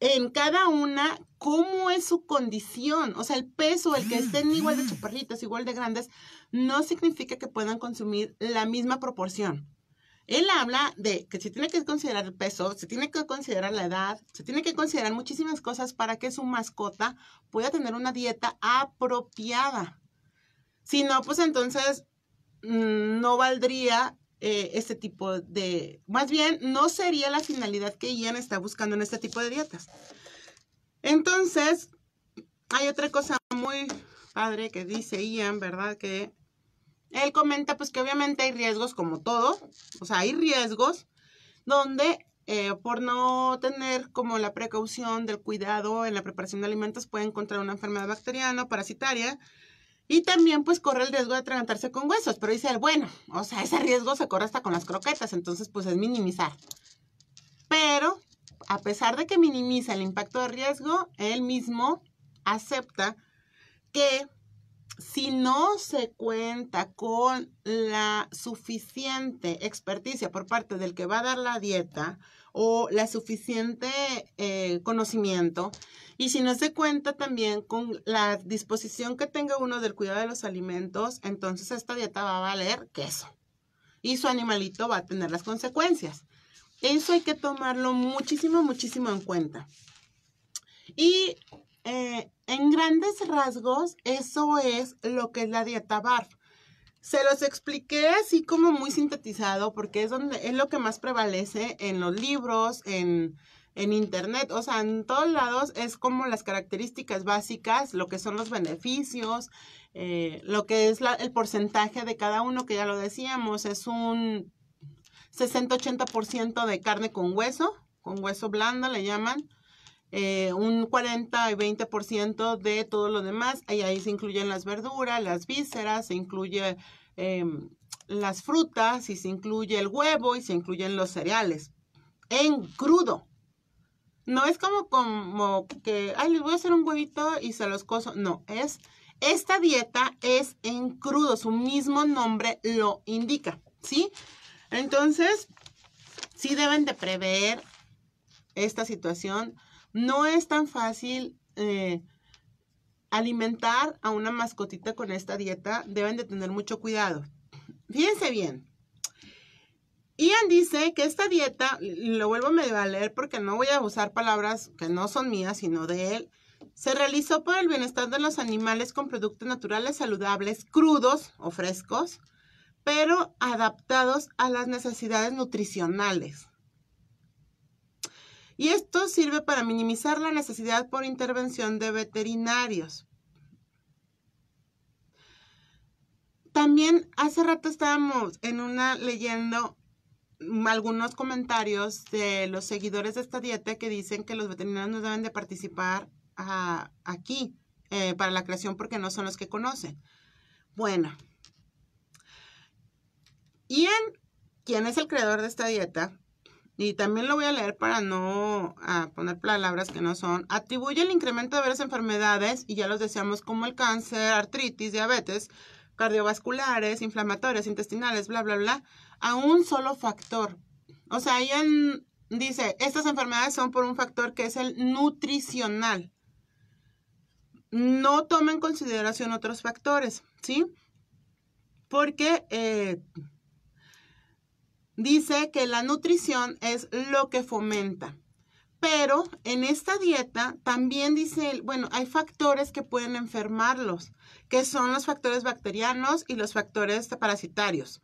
en cada una cómo es su condición. O sea, el peso, el que estén igual de mm. chuparritos, igual de grandes, no significa que puedan consumir la misma proporción. Él habla de que se tiene que considerar el peso, se tiene que considerar la edad, se tiene que considerar muchísimas cosas para que su mascota pueda tener una dieta apropiada. Si no, pues entonces mm, no valdría eh, este tipo de, más bien, no sería la finalidad que Ian está buscando en este tipo de dietas. Entonces, hay otra cosa muy padre que dice Ian, ¿verdad? Que él comenta pues que obviamente hay riesgos como todo, o sea, hay riesgos donde eh, por no tener como la precaución del cuidado en la preparación de alimentos puede encontrar una enfermedad bacteriana o parasitaria y también pues corre el riesgo de atragantarse con huesos, pero dice él, bueno, o sea, ese riesgo se corre hasta con las croquetas, entonces pues es minimizar. Pero a pesar de que minimiza el impacto de riesgo, él mismo acepta que si no se cuenta con la suficiente experticia por parte del que va a dar la dieta o la suficiente eh, conocimiento, y si no se cuenta también con la disposición que tenga uno del cuidado de los alimentos, entonces esta dieta va a valer queso y su animalito va a tener las consecuencias. Eso hay que tomarlo muchísimo, muchísimo en cuenta. Y eh, en grandes rasgos, eso es lo que es la dieta BARF. Se los expliqué así como muy sintetizado porque es, donde, es lo que más prevalece en los libros, en, internet, o sea, en todos lados es como las características básicas, lo que son los beneficios, eh, lo que es el porcentaje de cada uno, que ya lo decíamos, es un 60-80% de carne con hueso, con hueso blando le llaman. Eh, un 40 y 20% de todo lo demás. Y ahí se incluyen las verduras, las vísceras, se incluye em, las frutas y se incluye el huevo y se incluyen los cereales. En crudo. No es como, como que, ay, les voy a hacer un huevito y se los coso. No, es, esta dieta es en crudo. Su mismo nombre lo indica, ¿sí? Entonces, sí deben de prever esta situación. No es tan fácil eh, alimentar a una mascotita con esta dieta. Deben de tener mucho cuidado. Fíjense bien. Ian dice que esta dieta, lo vuelvo a leer porque no voy a usar palabras que no son mías, sino de él, se realizó por el bienestar de los animales con productos naturales saludables, crudos o frescos, pero adaptados a las necesidades nutricionales. Y esto sirve para minimizar la necesidad por intervención de veterinarios. También hace rato estábamos en una leyendo algunos comentarios de los seguidores de esta dieta que dicen que los veterinarios no deben de participar ah, aquí eh, para la creación porque no son los que conocen. Bueno, y quién es el creador de esta dieta, y también lo voy a leer para no ah, poner palabras que no son, atribuye el incremento de varias enfermedades, y ya los decíamos, como el cáncer, artritis, diabetes, cardiovasculares, inflamatorias, intestinales, bla, bla, bla, a un solo factor. O sea, ahí dice, estas enfermedades son por un factor que es el nutricional. No toma en consideración otros factores, ¿sí? Porque... Eh, dice que la nutrición es lo que fomenta. Pero en esta dieta también dice, bueno, hay factores que pueden enfermarlos, que son los factores bacterianos y los factores parasitarios.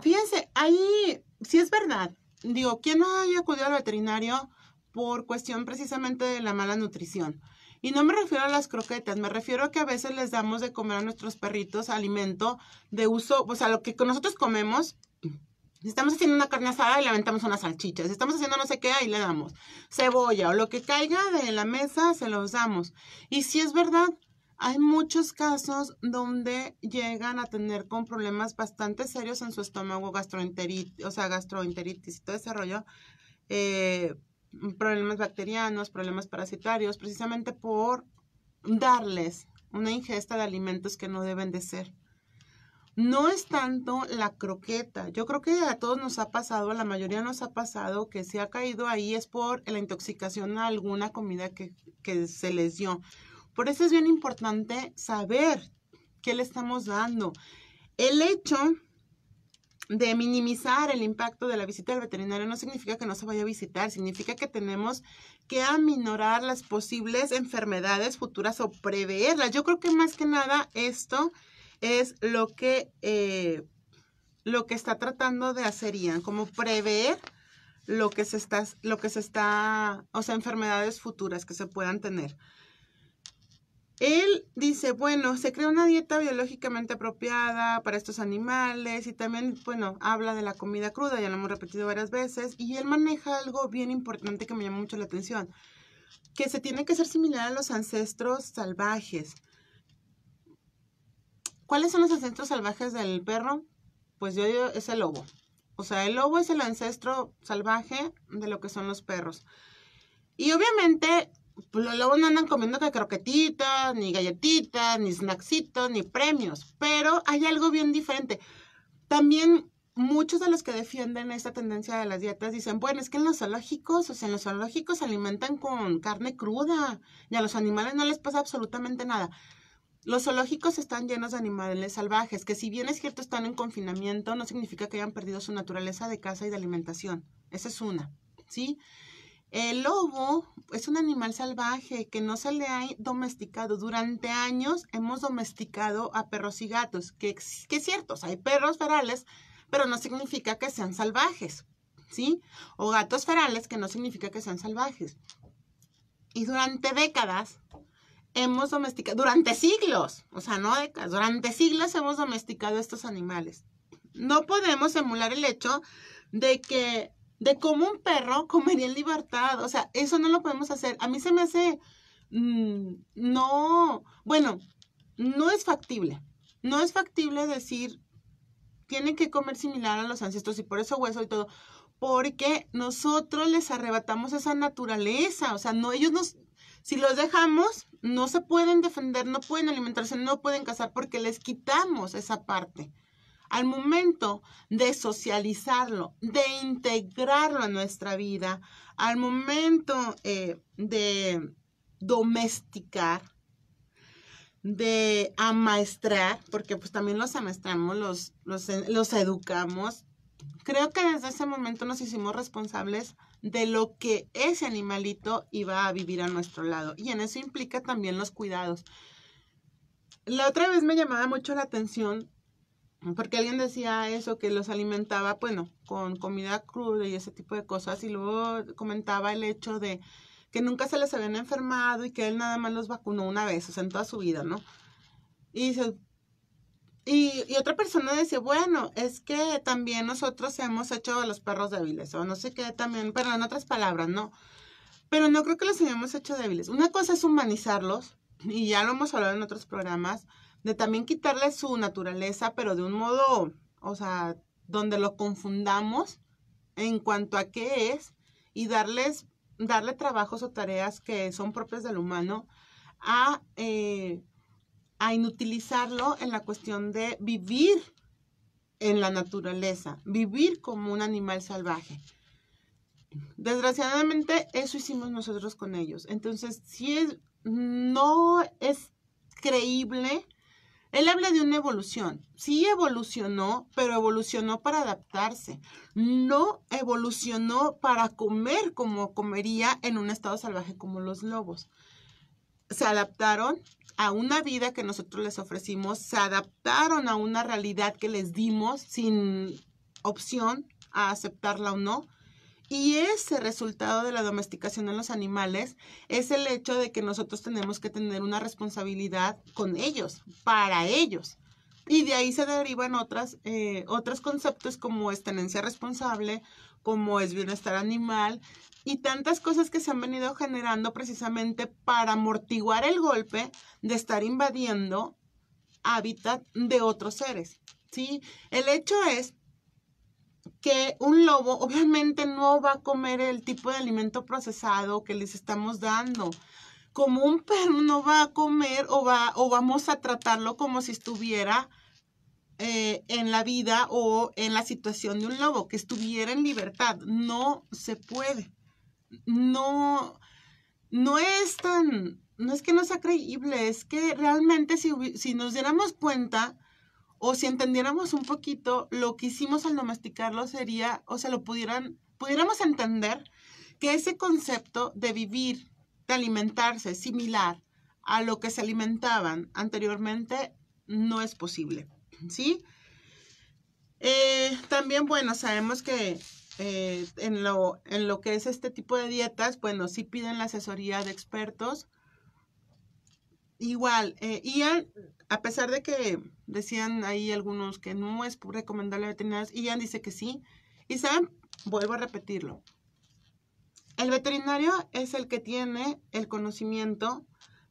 Fíjense, ahí si es verdad. Digo, ¿quién no haya acudido al veterinario por cuestión precisamente de la mala nutrición? Y no me refiero a las croquetas, me refiero a que a veces les damos de comer a nuestros perritos alimento de uso, o sea, lo que nosotros comemos, si estamos haciendo una carne asada y le aventamos unas salchichas. Si estamos haciendo no sé qué, ahí le damos cebolla o lo que caiga de la mesa, se los damos. Y si es verdad, hay muchos casos donde llegan a tener con problemas bastante serios en su estómago, gastroenteritis, o sea, gastroenteritis y todo ese rollo. Eh, problemas bacterianos, problemas parasitarios, precisamente por darles una ingesta de alimentos que no deben de ser. No es tanto la croqueta. Yo creo que a todos nos ha pasado, a la mayoría nos ha pasado que si ha caído ahí es por la intoxicación a alguna comida que, que se les dio. Por eso es bien importante saber qué le estamos dando. El hecho de minimizar el impacto de la visita al veterinario no significa que no se vaya a visitar, significa que tenemos que aminorar las posibles enfermedades futuras o preverlas. Yo creo que más que nada esto es lo que, eh, lo que está tratando de hacer Ian, como prever lo que se está, lo que se está, o sea, enfermedades futuras que se puedan tener. Él dice, bueno, se crea una dieta biológicamente apropiada para estos animales y también, bueno, habla de la comida cruda, ya lo hemos repetido varias veces, y él maneja algo bien importante que me llama mucho la atención, que se tiene que ser similar a los ancestros salvajes. ¿Cuáles son los ancestros salvajes del perro? Pues yo digo, es el lobo. O sea, el lobo es el ancestro salvaje de lo que son los perros. Y obviamente pues, luego los lobos no andan comiendo que croquetitas, ni galletitas, ni snacksitos, ni premios, pero hay algo bien diferente. También muchos de los que defienden esta tendencia de las dietas dicen, bueno, es que en los zoológicos, o sea, en los zoológicos se alimentan con carne cruda y a los animales no les pasa absolutamente nada. Los zoológicos están llenos de animales salvajes, que si bien es cierto están en confinamiento, no significa que hayan perdido su naturaleza de caza y de alimentación. Esa es una, ¿sí? sí el lobo es un animal salvaje que no se le ha domesticado. Durante años hemos domesticado a perros y gatos, que, es cierto, hay perros ferales, pero no significa que sean salvajes, ¿sí? O gatos ferales, que no significa que sean salvajes. Y durante décadas hemos domesticado, durante siglos, o sea, no décadas, durante siglos hemos domesticado estos animales. No podemos emular el hecho de que de cómo un perro comería en libertad. O sea, eso no lo podemos hacer. A mí se me hace, mm, no, bueno, no es factible. No es factible decir, tienen que comer similar a los ancestros y por eso hueso y todo. Porque nosotros les arrebatamos esa naturaleza. O sea, no, ellos nos, si los dejamos, no se pueden defender, no pueden alimentarse, no pueden cazar porque les quitamos esa parte al momento de socializarlo, de integrarlo a nuestra vida, al momento eh, de domesticar, de amaestrar, porque pues también los amaestramos, los, los, los educamos. Creo que desde ese momento nos hicimos responsables de lo que ese animalito iba a vivir a nuestro lado. Y en eso implica también los cuidados. La otra vez me llamaba mucho la atención porque alguien decía eso, que los alimentaba, bueno, con comida cruda y ese tipo de cosas, y luego comentaba el hecho de que nunca se les habían enfermado y que él nada más los vacunó una vez, o sea, en toda su vida, ¿no? Y, y, otra persona decía, bueno, es que también nosotros hemos hecho a los perros débiles, o no sé qué también, pero en otras palabras, ¿no? Pero no creo que los hayamos hecho débiles. Una cosa es humanizarlos, y ya lo hemos hablado en otros programas, de también quitarle su naturaleza, pero de un modo, o sea, donde lo confundamos en cuanto a qué es y darles, darle trabajos o tareas que son propias del humano a, eh, a inutilizarlo en la cuestión de vivir en la naturaleza, vivir como un animal salvaje. Desgraciadamente, eso hicimos nosotros con ellos. Entonces, si es, no es creíble él habla de una evolución. Sí evolucionó, pero evolucionó para adaptarse. No evolucionó para comer como comería en un estado salvaje como los lobos. Se adaptaron a una vida que nosotros les ofrecimos, se adaptaron a una realidad que les dimos sin opción a aceptarla o no y ese resultado de la domesticación en los animales es el hecho de que nosotros tenemos que tener una responsabilidad con ellos, para ellos. Y de ahí se derivan otras, eh, otros conceptos como es tenencia responsable, como es bienestar animal y tantas cosas que se han venido generando precisamente para amortiguar el golpe de estar invadiendo hábitat de otros seres. ¿sí? El hecho es que un lobo obviamente no va a comer el tipo de alimento procesado que les estamos dando. Como un perro no va a comer o, va, o vamos a tratarlo como si estuviera eh, en la vida o en la situación de un lobo, que estuviera en libertad. No se puede. No, no es tan, no es que no sea creíble, es que realmente si, si nos diéramos cuenta o si entendiéramos un poquito lo que hicimos al domesticarlo sería, o sea, lo pudieran, pudiéramos entender que ese concepto de vivir, de alimentarse similar a lo que se alimentaban anteriormente, no es posible, ¿sí? Eh, también, bueno, sabemos que eh, en, lo, en lo que es este tipo de dietas, bueno, sí piden la asesoría de expertos, Igual, eh, a pesar de que decían ahí algunos que no es recomendable a y Ian dice que sí. Y saben, vuelvo a repetirlo. El veterinario es el que tiene el conocimiento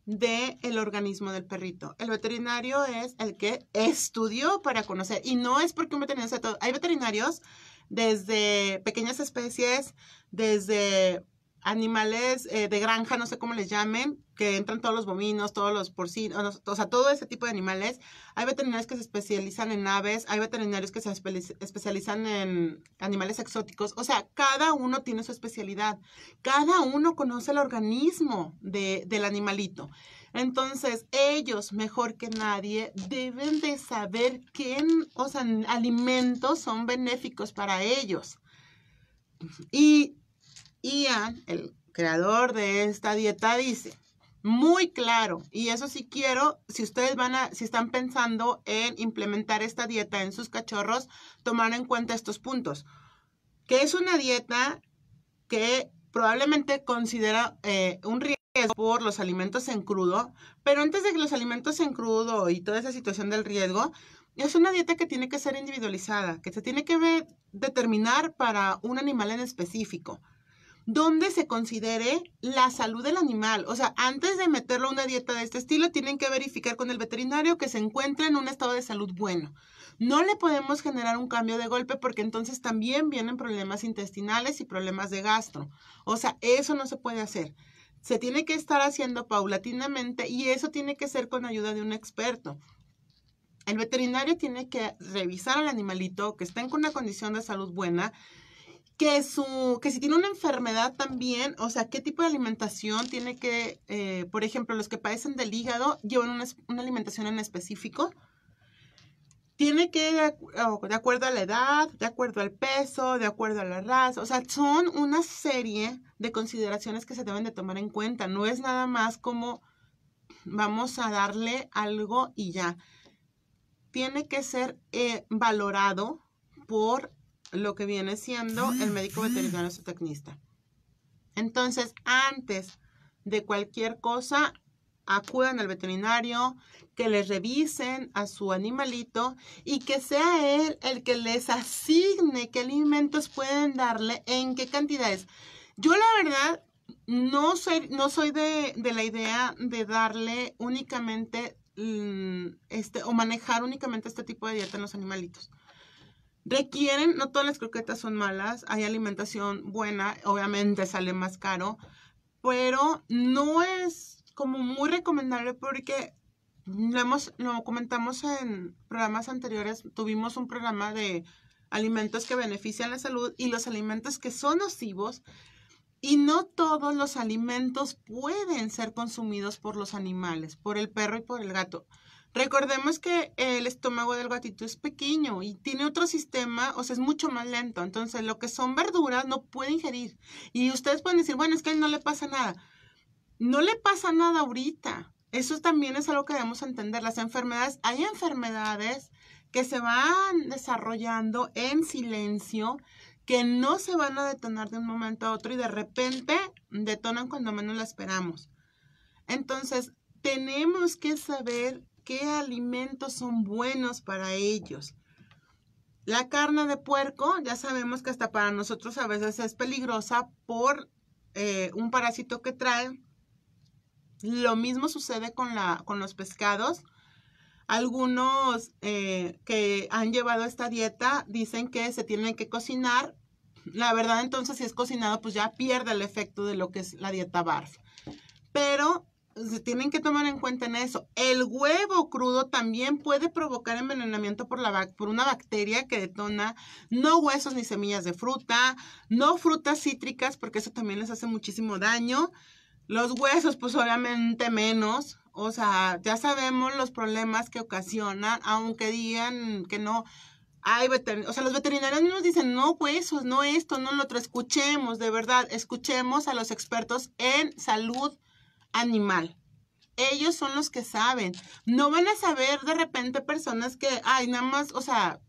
del el organismo del perrito. El veterinario es el que estudió para conocer. Y no es porque un veterinario sea todo. Hay veterinarios desde pequeñas especies, desde animales eh, de granja, no sé cómo les llamen, que entran todos los bovinos, todos los porcinos, o sea, todo ese tipo de animales. Hay veterinarios que se especializan en aves, hay veterinarios que se especializan en animales exóticos, o sea, cada uno tiene su especialidad, cada uno conoce el organismo del animalito. Entonces, ellos mejor que nadie deben de saber qué alimentos son benéficos para ellos. Y Ian, el creador de esta dieta, dice, muy claro, y eso sí quiero, si ustedes van a, si están pensando en implementar esta dieta en sus cachorros, tomar en cuenta estos puntos, que es una dieta que probablemente considera eh, un riesgo por los alimentos en crudo, pero antes de que los alimentos en crudo y toda esa situación del riesgo, es una dieta que tiene que ser individualizada, que se tiene que determinar para un animal en específico donde se considere la salud del animal. O sea, antes de meterlo a una dieta de este estilo, tienen que verificar con el veterinario que se encuentra en un estado de salud bueno. No le podemos generar un cambio de golpe porque entonces también vienen problemas intestinales y problemas de gastro. O sea, eso no se puede hacer. Se tiene que estar haciendo paulatinamente y eso tiene que ser con ayuda de un experto. El veterinario tiene que revisar al animalito que está en una condición de salud buena, que que si tiene una enfermedad también, o sea, qué tipo de alimentación tiene que, eh, por ejemplo, los que padecen del hígado llevan una, alimentación en específico. Tiene que, oh, de, acuerdo a la edad, de acuerdo al peso, de acuerdo a la raza, o sea, son una serie de consideraciones que se deben de tomar en cuenta. No es nada más como vamos a darle algo y ya. Tiene que ser eh, valorado por lo que viene siendo el médico veterinario tecnista. Entonces, antes de cualquier cosa, acudan al veterinario, que les revisen a su animalito y que sea él el que les asigne qué alimentos pueden darle, en qué cantidades. Yo la verdad no soy, no soy de, de la idea de darle únicamente mm, este, o manejar únicamente este tipo de dieta en los animalitos requieren, no todas las croquetas son malas, hay alimentación buena, obviamente sale más caro, pero no es como muy recomendable porque lo, hemos, lo comentamos en programas anteriores, tuvimos un programa de alimentos que benefician la salud y los alimentos que son nocivos. Y no todos los alimentos pueden ser consumidos por los animales, por el perro y por el gato. Recordemos que el estómago del gatito es pequeño y tiene otro sistema, o sea, es mucho más lento. Entonces, lo que son verduras no puede ingerir. Y ustedes pueden decir, bueno, es que a él no le pasa nada. No le pasa nada ahorita. Eso también es algo que debemos entender. Las enfermedades, hay enfermedades que se van desarrollando en silencio, que no se van a detonar de un momento a otro y de repente detonan cuando menos la esperamos. Entonces, tenemos que saber alimentos son buenos para ellos. La carne de puerco, ya sabemos que hasta para nosotros a veces es peligrosa por eh, un parásito que trae. Lo mismo sucede con, la, con los pescados. Algunos eh, que han llevado esta dieta dicen que se tienen que cocinar. La verdad, entonces, si es cocinado, pues ya pierde el efecto de lo que es la dieta BARF. Pero se tienen que tomar en cuenta en eso. El huevo crudo también puede provocar envenenamiento por, la, por una bacteria que detona no huesos ni semillas de fruta, no frutas cítricas, porque eso también les hace muchísimo daño. Los huesos, pues obviamente menos. O sea, ya sabemos los problemas que ocasionan, aunque digan que no, hay o sea, los veterinarios nos dicen, no huesos, no esto, no lo otro, escuchemos, de verdad, escuchemos a los expertos en salud animal. Ellos son los que saben. No van a saber de repente personas que, ay, nada más, o sea,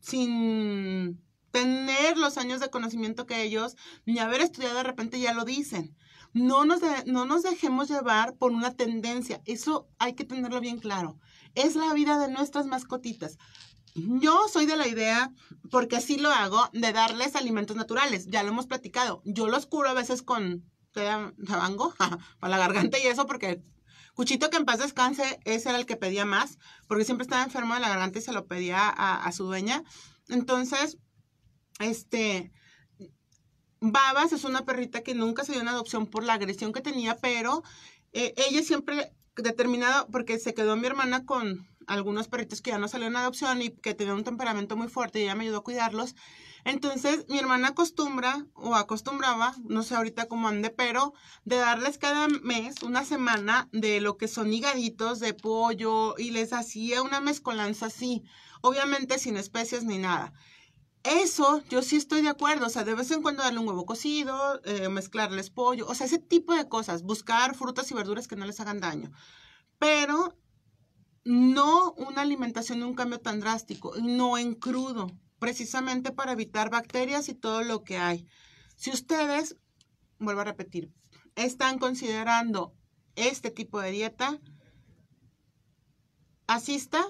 sin tener los años de conocimiento que ellos, ni haber estudiado de repente ya lo dicen. No nos, no nos dejemos llevar por una tendencia. Eso hay que tenerlo bien claro. Es la vida de nuestras mascotitas. Yo soy de la idea, porque así lo hago, de darles alimentos naturales. Ya lo hemos platicado. Yo los curo a veces con la sabango para la garganta y eso, porque Cuchito, que en paz descanse, ese era el que pedía más, porque siempre estaba enfermo de la garganta y se lo pedía a, su dueña. Entonces, este, Babas es una perrita que nunca se dio una adopción por la agresión que tenía, pero eh, ella siempre determinada, porque se quedó mi hermana con algunos perritos que ya no salieron a adopción y que tenían un temperamento muy fuerte y ella me ayudó a cuidarlos. Entonces, mi hermana acostumbra o acostumbraba, no sé ahorita cómo ande, pero de darles cada mes una semana de lo que son higaditos de pollo y les hacía una mezcolanza así, obviamente sin especias ni nada. Eso yo sí estoy de acuerdo, o sea, de vez en cuando darle un huevo cocido, eh, mezclarles pollo, o sea, ese tipo de cosas, buscar frutas y verduras que no les hagan daño. Pero no una alimentación, de un cambio tan drástico, no en crudo, precisamente para evitar bacterias y todo lo que hay. Si ustedes, vuelvo a repetir, están considerando este tipo de dieta, asista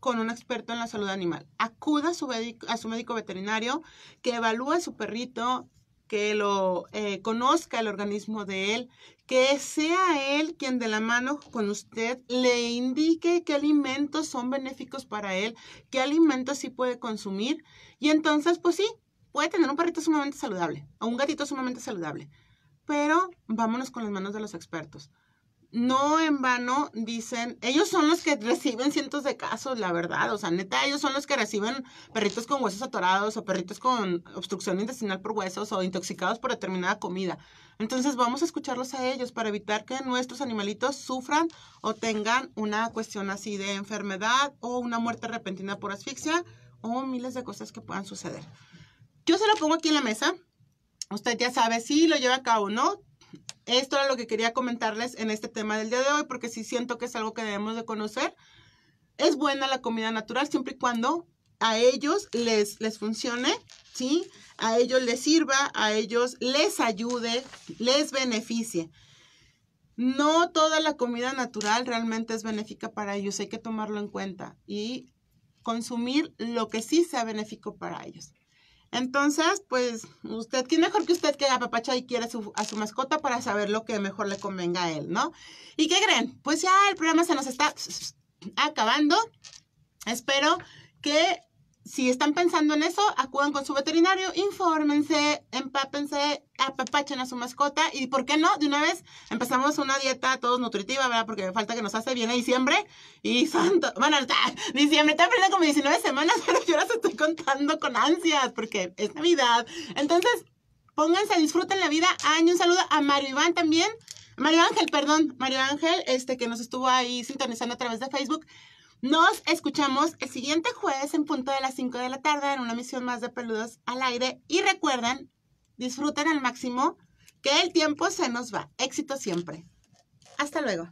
con un experto en la salud animal. Acuda a su, médico, veterinario que evalúe a su perrito, que lo eh, conozca el organismo de él, que sea él quien de la mano con usted le indique qué alimentos son benéficos para él, qué alimentos sí puede consumir. Y entonces, pues sí, puede tener un perrito sumamente saludable o un gatito sumamente saludable, pero vámonos con las manos de los expertos no en vano dicen, ellos son los que reciben cientos de casos, la verdad, o sea, neta, ellos son los que reciben perritos con huesos atorados o perritos con obstrucción intestinal por huesos o intoxicados por determinada comida. Entonces vamos a escucharlos a ellos para evitar que nuestros animalitos sufran o tengan una cuestión así de enfermedad o una muerte repentina por asfixia o miles de cosas que puedan suceder. Yo se lo pongo aquí en la mesa. Usted ya sabe si lo lleva a cabo o no esto era lo que quería comentarles en este tema del día de hoy, porque sí siento que es algo que debemos de conocer. Es buena la comida natural siempre y cuando a ellos les, les funcione, ¿sí? A ellos les sirva, a ellos les ayude, les beneficie. No toda la comida natural realmente es benéfica para ellos, hay que tomarlo en cuenta y consumir lo que sí sea benéfico para ellos. Entonces, pues, usted, ¿quién mejor que usted que papacha y quiere a su mascota para saber lo que mejor le convenga a él, ¿no? ¿Y qué creen? Pues ya el programa se nos está acabando. Espero que si están pensando en eso, acudan con su veterinario, infórmense, empápense, apapachen a su mascota y, ¿por qué no? De una vez empezamos una dieta todos nutritiva, ¿verdad? Porque falta que nos hace bien a diciembre y santo. Bueno, ah, diciembre está aprendiendo como 19 semanas, pero yo las estoy contando con ansias porque es Navidad. Entonces, pónganse, disfruten la vida. Año, un saludo a Mario Iván también. Mario Ángel, perdón, Mario Ángel, este que nos estuvo ahí sintonizando a través de Facebook. Nos escuchamos el siguiente jueves en punto de las 5 de la tarde en una misión más de peludos al aire. Y recuerden, disfruten al máximo que el tiempo se nos va. Éxito siempre. Hasta luego.